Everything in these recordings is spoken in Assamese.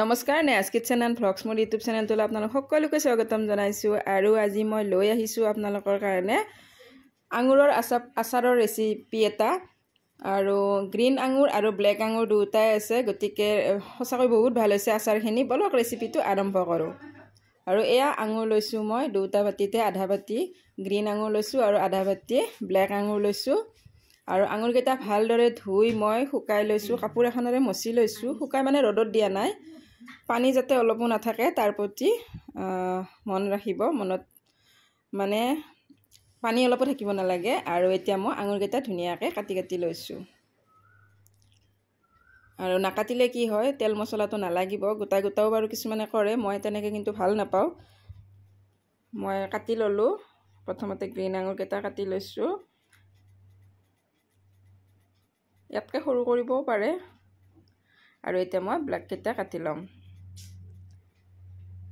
নমস্কাৰ নেয়াজ কিটচেন এণ্ড ভ্লগছ মোৰ ইউটিউব চেনেলটোলৈ আপোনালোক সকলোকে স্বাগতম জনাইছোঁ আৰু আজি মই লৈ আহিছোঁ আপোনালোকৰ কাৰণে আঙুৰৰ আচাৰ আচাৰৰ ৰেচিপি এটা আৰু গ্ৰীণ আঙুৰ আৰু ব্লেক আঙুৰ দুয়োটাই আছে গতিকে সঁচাকৈ বহুত ভাল হৈছে আচাৰখিনি ব'লক ৰেচিপিটো আৰম্ভ কৰোঁ আৰু এয়া আঙুৰ লৈছোঁ মই দুটা বাতিতে আধা বাতি গ্ৰীণ আঙুৰ লৈছোঁ আৰু আধা বাতি ব্লেক আঙুৰ লৈছোঁ আৰু আঙুৰকেইটা ভালদৰে ধুই মই শুকাই লৈছোঁ কাপোৰ এখনেৰে মচি লৈছোঁ শুকাই মানে ৰ'দত দিয়া নাই পানী যাতে অলপো নাথাকে তাৰ প্ৰতি মন ৰাখিব মনত মানে পানী অলপো থাকিব নালাগে আৰু এতিয়া মই আঙুৰকেইটা ধুনীয়াকৈ কাটি কাটি লৈছোঁ আৰু নাকাটিলে কি হয় তেল মছলাটো নালাগিব গোটা গোটাও বাৰু কিছুমানে কৰে মই তেনেকৈ কিন্তু ভাল নাপাওঁ মই কাটি ল'লোঁ প্ৰথমতে গ্ৰীণ আঙুৰকেইটা কাটি লৈছোঁ ইয়াতকৈ সৰু কৰিবও পাৰে আৰু এতিয়া মই ব্লেককেইটা কাটি ল'ম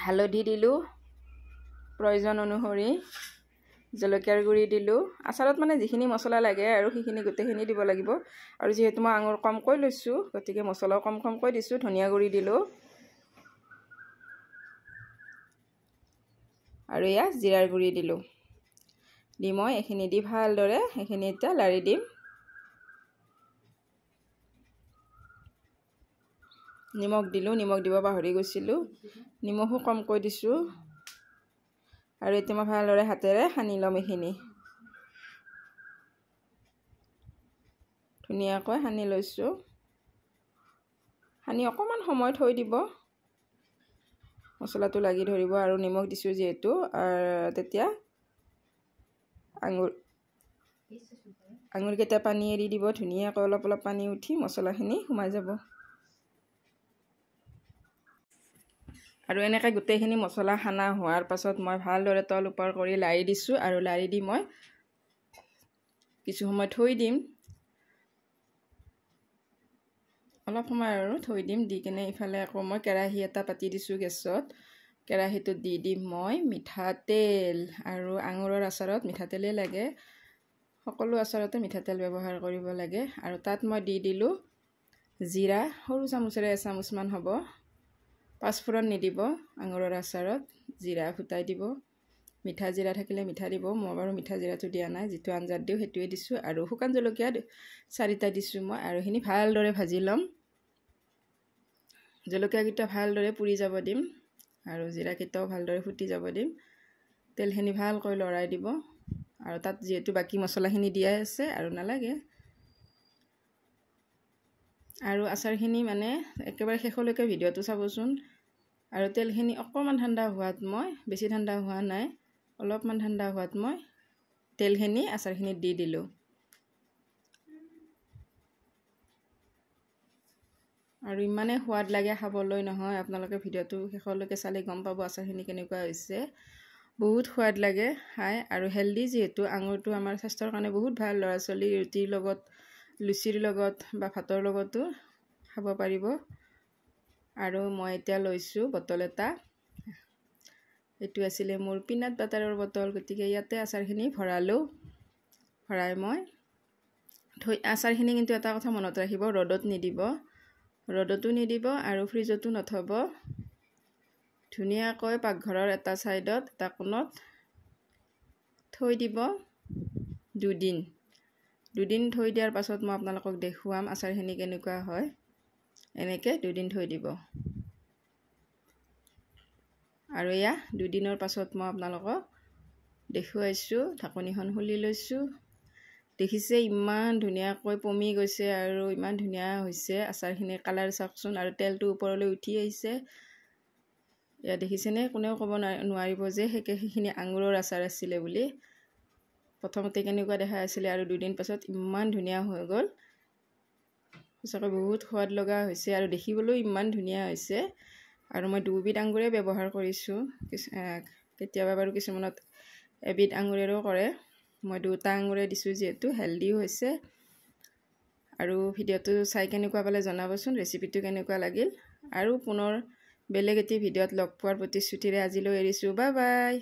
হালধি দিলোঁ প্ৰয়োজন অনুসৰি জলকীয়াৰ গুড়ি দিলোঁ আচাৰত মানে যিখিনি মছলা লাগে আৰু সেইখিনি গোটেইখিনি দিব লাগিব আৰু যিহেতু মই আঙুৰ কমকৈ লৈছোঁ গতিকে মছলাও কম কমকৈ দিছোঁ ধনিয়া গুড়ি দিলোঁ আৰু এয়া জিৰাৰ গুড়ি দিলোঁ দি মই এইখিনি দি ভালদৰে সেইখিনি এতিয়া লাৰি দিম নিমখ দিলোঁ নিমখ দিব পাহৰি গৈছিলোঁ নিমখো কমকৈ দিছোঁ আৰু এতিয়া মই ভালদৰে হাতেৰে সানি ল'ম এইখিনি ধুনীয়াকৈ সানি লৈছোঁ সানি অকণমান সময় থৈ দিব মচলাটো লাগি ধৰিব আৰু নিমখ দিছোঁ যিহেতু তেতিয়া আঙুৰ আঙুৰকেইটা পানী এৰি দিব ধুনীয়াকৈ অলপ অলপ পানী উঠি মচলাখিনি সোমাই যাব আৰু এনেকৈ গোটেইখিনি মছলা সানা হোৱাৰ পাছত মই ভালদৰে তল ওপৰ কৰি লাৰি দিছোঁ আৰু লাৰি দি মই কিছু সময় থৈ দিম অলপ সময় আৰু থৈ দিম দি কিনে ইফালে আকৌ মই কেৰাহী এটা পাতি দিছোঁ গেছত কেৰাহীটোত দি দিম মই মিঠাতেল আৰু আঙুৰৰ আচাৰত মিঠাতেলেই লাগে সকলো আচাৰতে মিঠাতেল ব্যৱহাৰ কৰিব লাগে আৰু তাত মই দি দিলোঁ জিৰা সৰু চামুচেৰে এচামুচমান হ'ব পাঁচফোৰণ নিদিব আঙুৰৰ আচাৰত জিৰা ফুটাই দিব মিঠা জিৰা থাকিলে মিঠা দিব মই বাৰু মিঠা জিৰাটো দিয়া নাই যিটো আঞ্জাত দিওঁ সেইটোৱে দিছোঁ আৰু শুকান জলকীয়া চাৰিটা দিছোঁ মই আৰু সেইখিনি ভালদৰে ভাজি ল'ম জলকীয়াকেইটা ভালদৰে পুৰি যাব দিম আৰু জিৰাকেইটাও ভালদৰে ফুটি যাব দিম তেলখিনি ভালকৈ লৰাই দিব আৰু তাত যিহেতু বাকী মছলাখিনি দিয়াই আছে আৰু নালাগে আৰু আচাৰখিনি মানে একেবাৰে শেষলৈকে ভিডিঅ'টো চাবচোন আৰু তেলখিনি অকণমান ঠাণ্ডা হোৱাত মই বেছি ঠাণ্ডা হোৱা নাই অলপমান ঠাণ্ডা হোৱাত মই তেলখিনি আচাৰখিনিত দি দিলোঁ আৰু ইমানেই সোৱাদ লাগে খাবলৈ নহয় আপোনালোকে ভিডিঅ'টো শেষলৈকে চালে গম পাব আচাৰখিনি কেনেকুৱা হৈছে বহুত সোৱাদ লাগে খাই আৰু হেল্ডি যিহেতু আঙুৰটো আমাৰ স্বাস্থ্যৰ কাৰণে বহুত ভাল ল'ৰা ছোৱালী ৰুটিৰ লগত লুচিৰ লগত বা ভাতৰ লগতো খাব পাৰিব আৰু মই এতিয়া লৈছোঁ বটল এটা এইটো আছিলে মোৰ পিনাট বাটাৰৰ বটল গতিকে ইয়াতে আচাৰখিনি ভৰালোঁ ভৰাই মই থৈ আচাৰখিনি কিন্তু এটা কথা মনত ৰাখিব ৰ'দত নিদিব ৰ'দতো নিদিব আৰু ফ্ৰিজতো নথ'ব ধুনীয়াকৈ পাকঘৰৰ এটা ছাইডত এটা কোণত থৈ দিব দুদিন দুদিন থৈ দিয়াৰ পাছত মই আপোনালোকক দেখুৱাম আচাৰখিনি কেনেকুৱা হয় এনেকৈ দুদিন থৈ দিব আৰু এয়া দুদিনৰ পাছত মই আপোনালোকক দেখুৱাইছোঁ ঢাকনিখন খুলি লৈছোঁ দেখিছে ইমান ধুনীয়াকৈ পমি গৈছে আৰু ইমান ধুনীয়া হৈছে আচাৰখিনি কালাৰ চাওকচোন আৰু তেলটো ওপৰলৈ উঠি আহিছে এয়া দেখিছেনে কোনেও ক'ব নোৱাৰিব যে সেই সেইখিনি আঙুৰৰ আচাৰ আছিলে বুলি প্ৰথমতে কেনেকুৱা দেখা আছিলে আৰু দুদিন পাছত ইমান ধুনীয়া হৈ গ'ল সঁচাকৈ বহুত সোৱাদ লগা হৈছে আৰু দেখিবলৈও ইমান ধুনীয়া হৈছে আৰু মই দুবিধ আঙুৰে ব্যৱহাৰ কৰিছোঁ কেতিয়াবা বাৰু কিছুমানত এবিধ আঙুৰেৰেও কৰে মই দুটা আঙুৰে দিছোঁ যিহেতু হেল্ডিও হৈছে আৰু ভিডিঅ'টো চাই কেনেকুৱা পালে জনাবচোন ৰেচিপিটো কেনেকুৱা লাগিল আৰু পুনৰ বেলেগ এটি ভিডিঅ'ত লগ পোৱাৰ প্ৰতিশ্ৰুতিৰে আজিলৈ এৰিছোঁ বাই বাই